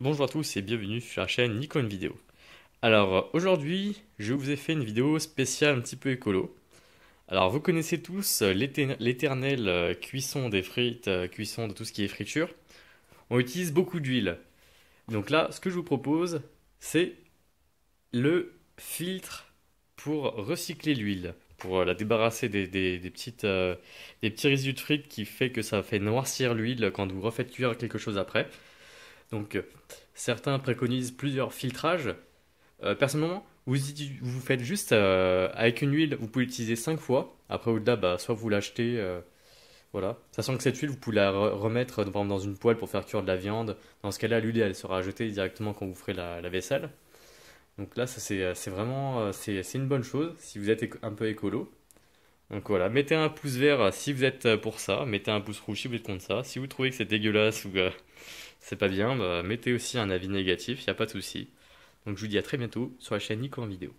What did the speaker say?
Bonjour à tous et bienvenue sur la chaîne Nikon Vidéo. Alors aujourd'hui, je vous ai fait une vidéo spéciale un petit peu écolo. Alors vous connaissez tous l'éternel cuisson des frites, cuisson de tout ce qui est friture. On utilise beaucoup d'huile. Donc là, ce que je vous propose, c'est le filtre pour recycler l'huile, pour la débarrasser des, petites, euh, des petits résidus de frites qui fait que ça fait noircir l'huile quand vous refaites cuire quelque chose après. Donc, euh, certains préconisent plusieurs filtrages. Euh, personnellement, vous, faites juste euh, avec une huile, vous pouvez l'utiliser 5 fois. Après, au-delà, bah, soit vous l'achetez. Voilà. Sachant que cette huile, vous pouvez la remettre dans une poêle pour faire cuire de la viande. Dans ce cas-là, l'huile, elle sera ajoutée directement quand vous ferez la, la vaisselle. Donc là, c'est vraiment une bonne chose si vous êtes un peu écolo. Donc voilà, mettez un pouce vert euh, si vous êtes euh, pour ça, mettez un pouce rouge si vous êtes contre ça. Si vous trouvez que c'est dégueulasse ou que euh, c'est pas bien, bah, mettez aussi un avis négatif, il a pas de souci. Donc je vous dis à très bientôt sur la chaîne Nico en vidéo.